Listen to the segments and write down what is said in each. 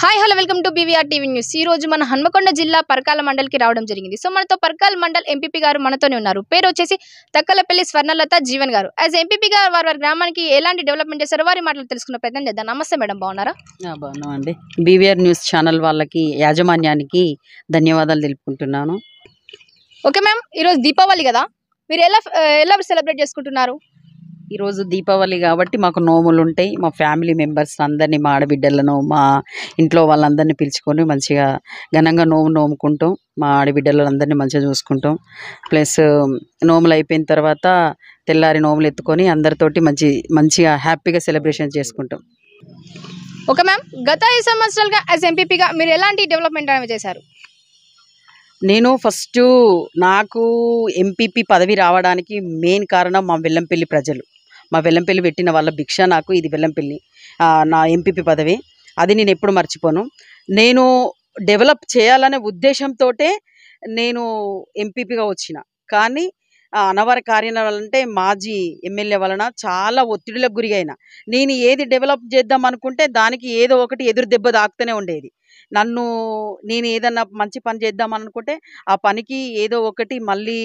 hi hello welcome to BVR TV news ఈ రోజు మన హన్మకొండ జిల్లా పరకాల మండలికి రావడం జరిగింది సో మనతో పరకాల మండల్ ఎంపీపీ గారు మనతోనే ఉన్నారు పేరు వచ్చేసి తక్కలపల్లి స్వర్ణలత జీవన్ గారు యాజ్ ఎంపీపీ గారు వారి వారి గ్రామానికి ఎలాంటి డెవలప్మెంట్ చేశారు వారి మాటలు తెలుసుకున్న ప్రయత్నం చేద్దాం నమస్తే మేడం బాగున్నారా అండి బీవీఆర్ న్యూస్ ఛానల్ వాళ్ళకి యాజమాన్యానికి ధన్యవాదాలు తెలుపుకుంటున్నాను ఓకే మ్యామ్ ఈరోజు దీపావళి కదా మీరు ఎలా ఎలా సెలబ్రేట్ చేసుకుంటున్నారు ఈరోజు దీపావళి కాబట్టి మాకు నోములు ఉంటాయి మా ఫ్యామిలీ మెంబర్స్ అందరినీ మా ఆడబిడ్డలను మా ఇంట్లో వాళ్ళందరినీ పిలుచుకొని మంచిగా ఘనంగా నోము నోముకుంటాం మా ఆడబిడ్డలందరినీ మంచిగా చూసుకుంటాం ప్లస్ నోములు అయిపోయిన తర్వాత తెల్లారి నోములు ఎత్తుకొని అందరితోటి మంచి మంచిగా హ్యాపీగా సెలబ్రేషన్ చేసుకుంటాం ఓకే మ్యామ్ గత ఐదు సంవత్సరాలుగా యాజ్ ఎంపీపీగా మీరు ఎలాంటి డెవలప్మెంట్ అనేవి చేశారు నేను ఫస్ట్ నాకు ఎంపీపీ పదవి రావడానికి మెయిన్ కారణం మా వెల్లంపల్లి ప్రజలు మా వెల్లంపల్లి పెట్టిన వాళ్ళ భిక్ష నాకు ఇది వెల్లంపల్లి నా ఎంపీపీ పదవి అది నేను ఎప్పుడు మర్చిపోను నేను డెవలప్ చేయాలనే ఉద్దేశంతో నేను ఎంపీపీగా వచ్చిన కానీ అనవర కార్యాలయాలు అంటే మాజీ ఎమ్మెల్యే వలన చాలా ఒత్తిడిలకు గురి అయినా నేను ఏది డెవలప్ చేద్దాం అనుకుంటే దానికి ఏదో ఒకటి ఎదురు దెబ్బ తాకుతూనే ఉండేది నన్ను నేను ఏదన్నా మంచి పని చేద్దాం అనుకుంటే ఆ పనికి ఏదో ఒకటి మళ్ళీ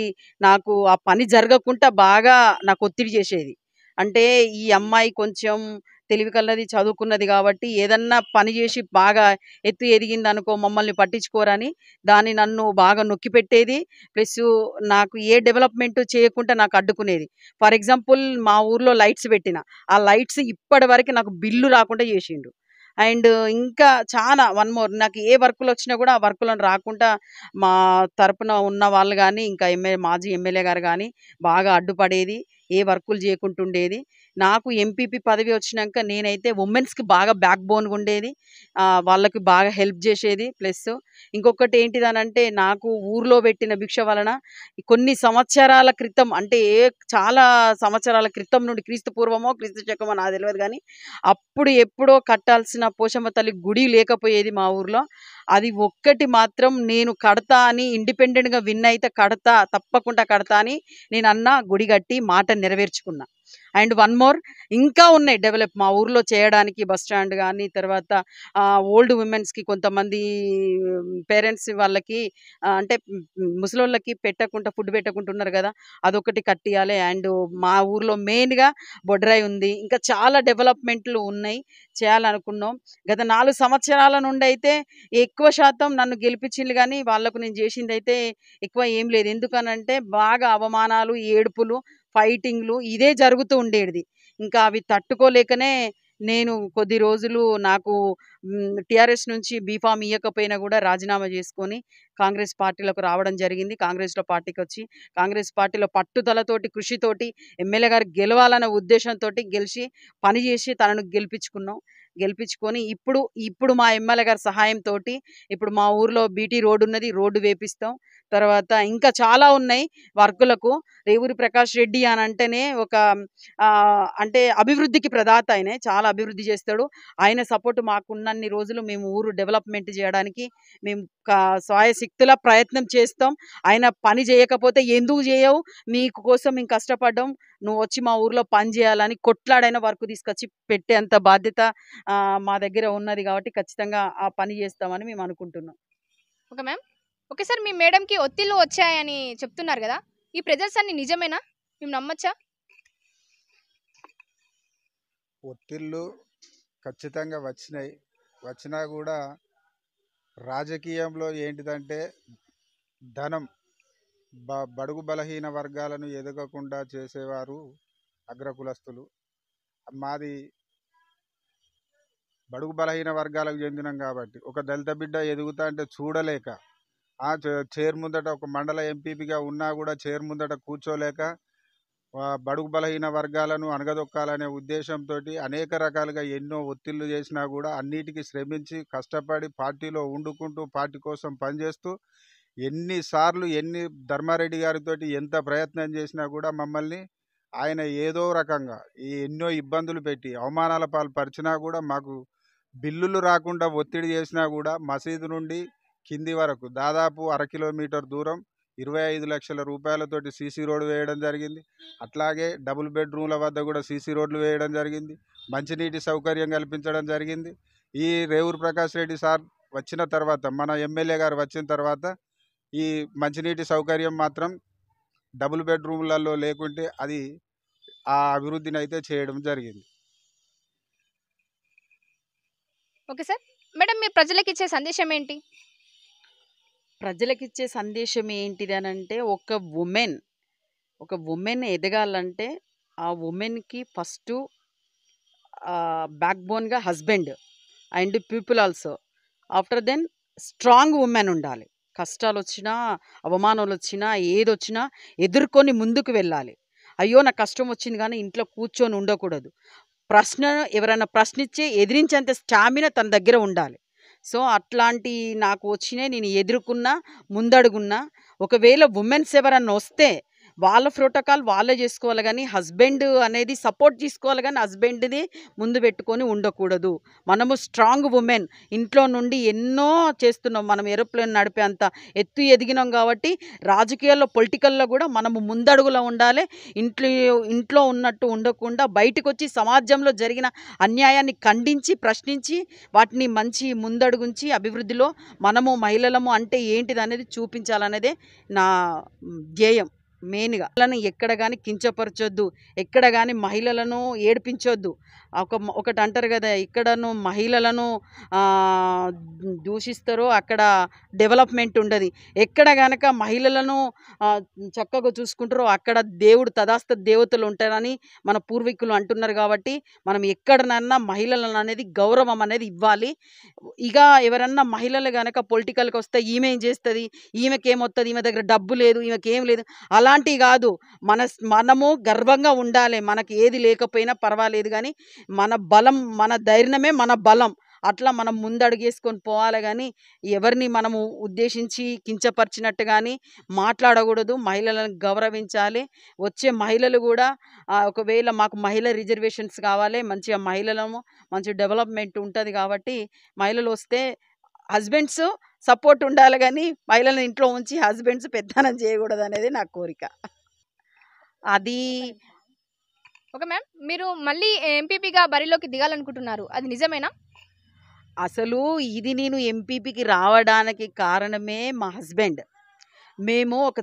నాకు ఆ పని జరగకుండా బాగా నాకు ఒత్తిడి చేసేది అంటే ఈ అమ్మాయి కొంచెం తెలివి కలది చదువుకున్నది కాబట్టి ఏదన్నా పని చేసి బాగా ఎత్తు ఎదిగింది అనుకో మమ్మల్ని పట్టించుకోరని దాన్ని నన్ను బాగా నొక్కి పెట్టేది ప్లస్ నాకు ఏ డెవలప్మెంట్ చేయకుండా నాకు అడ్డుకునేది ఫర్ ఎగ్జాంపుల్ మా ఊర్లో లైట్స్ పెట్టిన ఆ లైట్స్ ఇప్పటి నాకు బిల్లు రాకుండా చేసిండు అండ్ ఇంకా చాలా వన్ మోర్ నాకు ఏ వర్కులు వచ్చినా కూడా ఆ వర్కులను రాకుండా మా తరపున ఉన్న వాళ్ళు కానీ ఇంకా ఎమ్మెల్యే మాజీ ఎమ్మెల్యే గారు కానీ బాగా అడ్డుపడేది ఏ వర్కులు చేయకుంటుండేది నాకు ఎంపీపీ పదవి వచ్చినాక నేనైతే ఉమెన్స్కి బాగా బ్యాక్ బోన్గా ఉండేది వాళ్ళకి బాగా హెల్ప్ చేసేది ప్లస్ ఇంకొకటి ఏంటిదనంటే నాకు ఊర్లో పెట్టిన భిక్ష వలన కొన్ని సంవత్సరాల క్రితం అంటే చాలా సంవత్సరాల క్రితం నుండి క్రీస్తు పూర్వమో క్రీస్తు చక్రమో నాకు తెలియదు కానీ అప్పుడు ఎప్పుడో కట్టాల్సిన పోషమ్మ తల్లి గుడి లేకపోయేది మా ఊర్లో అది ఒక్కటి మాత్రం నేను కడతా అని ఇండిపెండెంట్గా విన్ అయితే కడతా తప్పకుండా కడతా అని నేను అన్న గుడి కట్టి మాట నెరవేర్చుకున్నా అండ్ వన్ మోర్ ఇంకా ఉన్నాయి డెవలప్ మా ఊర్లో చేయడానికి బస్ స్టాండ్ కానీ తర్వాత ఓల్డ్ ఉమెన్స్కి కొంతమంది పేరెంట్స్ వాళ్ళకి అంటే ముసలోళ్ళకి పెట్టకుండా ఫుడ్ పెట్టకుండా ఉన్నారు కదా అదొకటి కట్టియాలి అండ్ మా ఊర్లో మెయిన్గా బొడ్రాయి ఉంది ఇంకా చాలా డెవలప్మెంట్లు ఉన్నాయి చేయాలనుకున్నాం గత నాలుగు సంవత్సరాల నుండి అయితే ఎక్కువ శాతం నన్ను గెలిపించింది కానీ వాళ్లకు నేను చేసింది అయితే ఎక్కువ ఏం లేదు ఎందుకనంటే బాగా అవమానాలు ఏడుపులు ఫైటింగ్లు ఇదే జరుగుతూ ఉండేది ఇంకా అవి తట్టుకోలేకనే నేను కొద్ది రోజులు నాకు టిఆర్ఎస్ నుంచి బీఫామ్ ఇవ్వకపోయినా కూడా రాజీనామా చేసుకొని కాంగ్రెస్ పార్టీలకు రావడం జరిగింది కాంగ్రెస్లో పార్టీకి వచ్చి కాంగ్రెస్ పార్టీలో పట్టుదలతోటి కృషితోటి ఎమ్మెల్యే గారు గెలవాలన్న ఉద్దేశంతో గెలిచి పనిచేసి తనను గెలిపించుకున్నాం గెలిపించుకొని ఇప్పుడు ఇప్పుడు మా ఎమ్మెల్యే గారి సహాయంతో ఇప్పుడు మా ఊర్లో బీటీ రోడ్డు ఉన్నది రోడ్డు వేపిస్తాం తర్వాత ఇంకా చాలా ఉన్నాయి వర్కులకు రేవూరి ప్రకాష్ రెడ్డి అని అంటేనే ఒక అంటే అభివృద్ధికి ప్రదాత ఆయనే చాలా అభివృద్ధి చేస్తాడు ఆయన సపోర్ట్ మాకున్నన్ని రోజులు మేము ఊరు డెవలప్మెంట్ చేయడానికి మేము స్వాయశక్తుల ప్రయత్నం చేస్తాం ఆయన పని చేయకపోతే ఎందుకు చేయవు మీకు కోసం మేము కష్టపడ్డాం నువ్వు వచ్చి మా ఊర్లో పని చేయాలని కొట్లాడైన వర్క్ తీసుకొచ్చి పెట్టేంత బాధ్యత మా దగ్గర ఉన్నది కాబట్టి ఖచ్చితంగా ఆ పని చేస్తామని మేము అనుకుంటున్నాం ఓకే మ్యామ్ ఓకే సార్ మీ మేడంకి ఒత్తిళ్ళు వచ్చాయని చెప్తున్నారు కదా ఈ ప్రెజర్స్ అన్ని నిజమేనా మేము నమ్మచ్చా ఒత్తిళ్ళు ఖచ్చితంగా వచ్చినాయి వచ్చినా కూడా రాజకీయంలో ఏంటిదంటే ధనం బ బడుగు బలహీన వర్గాలను ఎదగకుండా చేసేవారు అగ్రకులస్తులు మాది బడుగు బలహీన వర్గాలకు చెందినం కాబట్టి ఒక దళిత బిడ్డ ఎదుగుతా అంటే చూడలేక ఆ చైర్ ముందట ఒక మండల ఎంపీపీగా ఉన్నా కూడా చైర్ ముందట కూర్చోలేక బడుగు బలహీన వర్గాలను అణగదొక్కాలనే ఉద్దేశంతో అనేక రకాలుగా ఎన్నో ఒత్తిళ్లు చేసినా కూడా అన్నిటికీ శ్రమించి కష్టపడి పార్టీలో వండుకుంటూ పార్టీ కోసం పనిచేస్తూ ఎన్నిసార్లు ఎన్ని ధర్మారెడ్డి గారితో ఎంత ప్రయత్నం చేసినా కూడా మమ్మల్ని ఆయన ఏదో రకంగా ఎన్నో ఇబ్బందులు పెట్టి అవమానాల పాల్పరిచినా కూడా మాకు బిల్లులు రాకుండా ఒత్తిడి చేసినా కూడా మసీదు నుండి కింది వరకు దాదాపు అర కిలోమీటర్ దూరం ఇరవై ఐదు లక్షల రూపాయలతోటి సీసీ రోడ్డు వేయడం జరిగింది అట్లాగే డబుల్ బెడ్రూమ్ల వద్ద కూడా సీసీ రోడ్లు వేయడం జరిగింది మంచినీటి సౌకర్యం కల్పించడం జరిగింది ఈ రేవూర్ ప్రకాష్ రెడ్డి సార్ వచ్చిన తర్వాత మన ఎమ్మెల్యే గారు వచ్చిన తర్వాత ఈ మంచినీటి సౌకర్యం మాత్రం డబుల్ బెడ్రూమ్లలో లేకుంటే అది ఆ అభివృద్ధిని అయితే చేయడం జరిగింది ఓకే సార్ మేడం మీ ప్రజలకు ఇచ్చే సందేశం ఏంటి ప్రజలకు ఇచ్చే సందేశం అని అంటే ఒక ఉమెన్ ఒక ఉమెన్ ఎదగాలంటే ఆ ఉమెన్కి ఫస్ట్ బ్యాక్ బోన్గా husband and people also after then strong women ఉండాలి కష్టాలు వచ్చినా అవమానాలు వచ్చినా ఏదొచ్చినా ఎదుర్కొని ముందుకు వెళ్ళాలి అయ్యో నాకు కష్టం వచ్చింది కానీ ఇంట్లో కూర్చొని ఉండకూడదు ప్రశ్న ఎవరైనా ప్రశ్నించే ఎదిరించేంత స్టామినా తన దగ్గర ఉండాలి సో అట్లాంటి నాకు వచ్చినాయి నేను ఎదుర్కొన్నా ముందడుగున్నా ఒకవేళ ఉమెన్స్ ఎవరన్నా వస్తే వాళ్ళ ప్రోటోకాల్ వాళ్ళే చేసుకోవాలి కానీ హస్బెండ్ అనేది సపోర్ట్ తీసుకోవాలి కానీ హస్బెండ్ని ముందు పెట్టుకొని ఉండకూడదు మనము స్ట్రాంగ్ ఉమెన్ ఇంట్లో నుండి ఎన్నో చేస్తున్నాం మనం ఏరోప్లేన్ నడిపేంత ఎత్తు ఎదిగినాం కాబట్టి రాజకీయాల్లో పొలిటికల్లో కూడా మనము ముందడుగులో ఉండాలి ఇంట్లో ఇంట్లో ఉన్నట్టు ఉండకుండా బయటకు వచ్చి సమాజంలో జరిగిన అన్యాయాన్ని ఖండించి ప్రశ్నించి వాటిని మంచి ముందడుగుంచి అభివృద్ధిలో మనము మహిళలము అంటే ఏంటిది అనేది చూపించాలనేదే నా ధ్యేయం మెయిన్గా వాళ్ళని ఎక్కడ కానీ కించపరచొద్దు ఎక్కడ కానీ మహిళలను ఏడిపించొద్దు ఒక ఒకటి అంటారు కదా ఇక్కడను మహిళలను దూషిస్తారో అక్కడ డెవలప్మెంట్ ఉండదు ఎక్కడ గనక మహిళలను చక్కగా చూసుకుంటారో అక్కడ దేవుడు తదాస్త దేవతలు ఉంటారని మన పూర్వీకులు అంటున్నారు కాబట్టి మనం ఎక్కడనన్నా మహిళలను అనేది గౌరవం అనేది ఇవ్వాలి ఇక ఎవరన్నా మహిళలు గనక పొలిటికల్కి వస్తే ఈమె ఏం చేస్తుంది ఈమెకేమొస్తుంది ఈమె దగ్గర డబ్బు లేదు ఈమెకేం లేదు అలాంటివి కాదు మన మనము గర్వంగా ఉండాలి మనకి ఏది లేకపోయినా పర్వాలేదు కానీ మన బలం మన ధైర్యమే మన బలం అట్లా మనం ముందడుగేసుకొని పోవాలి కానీ ఎవరిని మనము ఉద్దేశించి కించపరిచినట్టు కానీ మాట్లాడకూడదు మహిళలను గౌరవించాలి వచ్చే మహిళలు కూడా ఒకవేళ మాకు మహిళ రిజర్వేషన్స్ కావాలి మంచిగా మహిళలము మంచి డెవలప్మెంట్ ఉంటుంది కాబట్టి మహిళలు వస్తే హస్బెండ్స్ సపోర్ట్ ఉండాలి కానీ మహిళలను ఇంట్లో ఉంచి హస్బెండ్స్ పెద్దనం చేయకూడదు అనేది నా కోరిక అది ఓకే మ్యామ్ మీరు మళ్ళీ ఎంపీపీగా బరిలోకి దిగాలనుకుంటున్నారు అది నిజమేనా అసలు ఇది నేను ఎంపీపీకి రావడానికి కారణమే మా హస్బెండ్ మేము ఒక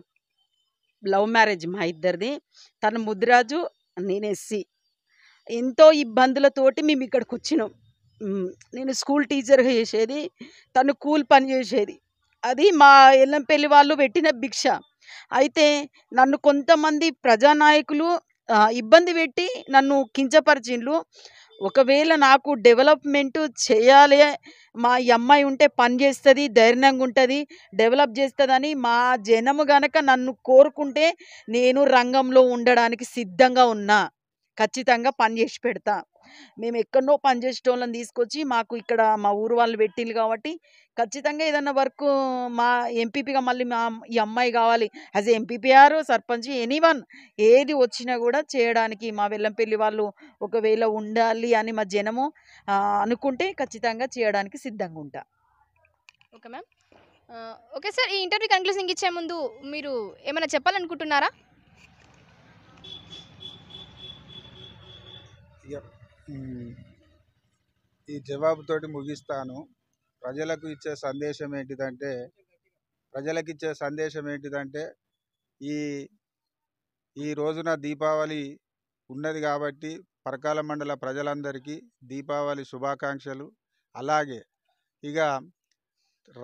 లవ్ మ్యారేజ్ మా ఇద్దరిది తను ముద్రాజు నేను ఎస్సి ఎంతో ఇబ్బందులతోటి మేము ఇక్కడికి వచ్చినాం నేను స్కూల్ టీచర్గా చేసేది తను కూల్ పని చేసేది అది మా ఎల్లంపల్లి వాళ్ళు పెట్టిన భిక్ష అయితే నన్ను కొంతమంది ప్రజానాయకులు ఇబ్బంది పెట్టి నన్ను కించపరిచిండ్రు ఒకవేళ నాకు డెవలప్మెంట్ చేయాలి మా ఈ అమ్మాయి ఉంటే పని చేస్తుంది ధైర్యంగా ఉంటుంది డెవలప్ చేస్తుందని మా జనము గనక నన్ను కోరుకుంటే నేను రంగంలో ఉండడానికి సిద్ధంగా ఉన్నా ఖచ్చితంగా పని చేసి పెడతా మేము ఎక్కడనో వాళ్ళని తీసుకొచ్చి మాకు ఇక్కడ మా ఊరు వాళ్ళు పెట్టిల్లు కాబట్టి ఖచ్చితంగా ఏదైనా వర్క్ మా ఎంపీపీగా మళ్ళీ మా ఈ అమ్మాయి కావాలి యాజ్ ఎంపీపీఆర్ సర్పంచ్ ఎనీవన్ ఏది వచ్చినా కూడా చేయడానికి మా వెల్లంపల్లి వాళ్ళు ఒకవేళ ఉండాలి అని మా జనము అనుకుంటే ఖచ్చితంగా చేయడానికి సిద్ధంగా ఉంటా ఓకే మ్యామ్ ఓకే సార్ ఈ ఇంటర్వ్యూ కన్క్లూజింగ్ ఇచ్చే ముందు మీరు ఏమైనా చెప్పాలనుకుంటున్నారా ఈ జవాబుతోటి ముగిస్తాను ప్రజలకు ఇచ్చే సందేశం ఏంటిదంటే ప్రజలకు ఇచ్చే సందేశం ఏంటిదంటే ఈ ఈ రోజున దీపావళి ఉన్నది కాబట్టి పరకాల మండల ప్రజలందరికీ దీపావళి శుభాకాంక్షలు అలాగే ఇక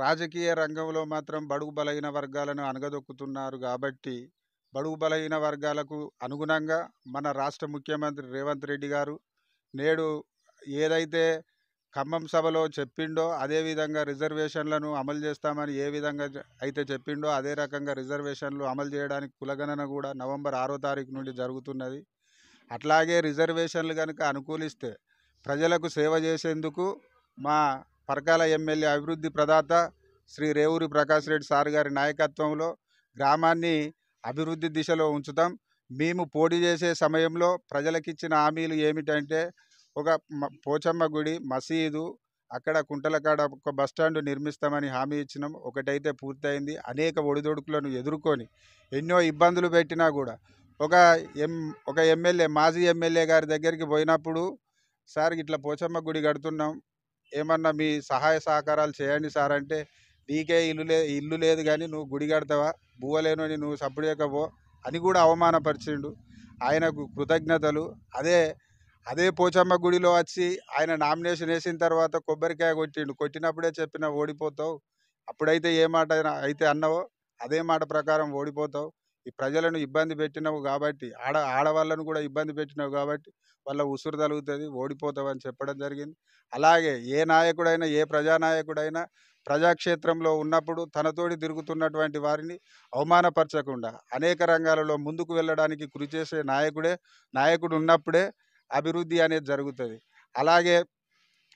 రాజకీయ రంగంలో మాత్రం బడుగు బలహీన వర్గాలను అనగదొక్కుతున్నారు కాబట్టి బడుగు బలహీన వర్గాలకు అనుగుణంగా మన రాష్ట్ర ముఖ్యమంత్రి రేవంత్ రెడ్డి గారు నేడు ఏదైతే ఖమ్మం సభలో చెప్పిండో అదేవిధంగా రిజర్వేషన్లను అమలు చేస్తామని ఏ విధంగా అయితే చెప్పిండో అదే రకంగా రిజర్వేషన్లు అమలు చేయడానికి కులగణన కూడా నవంబర్ ఆరో తారీఖు నుండి జరుగుతున్నది అట్లాగే రిజర్వేషన్లు కనుక అనుకూలిస్తే ప్రజలకు సేవ చేసేందుకు మా పరకాల ఎమ్మెల్యే అభివృద్ధి ప్రదాత శ్రీ రేవూరి ప్రకాష్ రెడ్డి సార్ గారి నాయకత్వంలో గ్రామాన్ని అభివృద్ధి దిశలో ఉంచుతాం మేము పోటీ చేసే సమయంలో ప్రజలకిచ్చిన హామీలు ఏమిటంటే ఒక పోచమ్మ గుడి మసీదు అక్కడ కుంటలకాడ ఒక బస్టాండ్ నిర్మిస్తామని హామీ ఇచ్చినాం ఒకటైతే పూర్తయింది అనేక ఒడిదొడుకులను ఎదుర్కొని ఎన్నో ఇబ్బందులు పెట్టినా కూడా ఒక ఎం ఒక ఎమ్మెల్యే మాజీ ఎమ్మెల్యే గారి దగ్గరికి పోయినప్పుడు సార్ ఇట్లా పోచమ్మ గుడి కడుతున్నాం ఏమన్నా మీ సహాయ సహకారాలు చేయండి సార్ అంటే నీకే ఇల్లు లే ఇల్లు లేదు కానీ నువ్వు గుడి కడతావా బువ్వలేనని నువ్వు సప్పుడు చేయకపో అని కూడా అవమానపరిచిండు ఆయనకు కృతజ్ఞతలు అదే అదే పోచమ్మ గుడిలో వచ్చి ఆయన నామినేషన్ వేసిన తర్వాత కొబ్బరికాయ కొట్టిండు కొట్టినప్పుడే చెప్పిన ఓడిపోతావు అప్పుడైతే ఏ మాట అయితే అన్నావో అదే మాట ప్రకారం ఓడిపోతావు ఈ ప్రజలను ఇబ్బంది పెట్టినావు కాబట్టి ఆడ ఆడవాళ్ళను కూడా ఇబ్బంది పెట్టినావు కాబట్టి వాళ్ళ ఉసురు తలుగుతుంది ఓడిపోతావు అని చెప్పడం జరిగింది అలాగే ఏ నాయకుడైనా ఏ ప్రజానాయకుడైనా ప్రజాక్షేత్రంలో ఉన్నప్పుడు తనతోటి తిరుగుతున్నటువంటి వారిని అవమానపరచకుండా అనేక రంగాలలో ముందుకు వెళ్ళడానికి కృషి చేసే నాయకుడే నాయకుడు ఉన్నప్పుడే అభివృద్ధి అనేది జరుగుతుంది అలాగే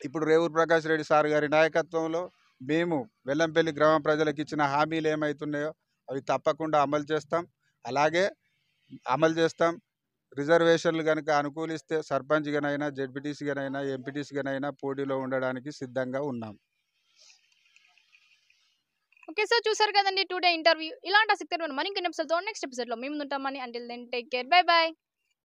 ఇప్పుడు రేవూరు ప్రకాష్ రెడ్డి సార్ గారి నాయకత్వంలో మేము వెల్లంపల్లి గ్రామ ప్రజలకు ఇచ్చిన హామీలు ఏమవుతున్నాయో అవి తప్పకుండా అమలు చేస్తాం అలాగే అమలు చేస్తాం రిజర్వేషన్లు కనుక అనుకూలిస్తే సర్పంచ్గానైనా జడ్పీటీసీగానైనా ఎంపీటీసీగానైనా పోటీలో ఉండడానికి సిద్ధంగా ఉన్నాం ఓకే సో చూసారు కదండి టుడే ఇంటర్వ్యూ ఇలాంటి ఆసక్తి మనీ ఎపిసోడ్తో నెక్స్ట్ ఎపిసోడ్లో మేము ఉంటామని until then take care bye bye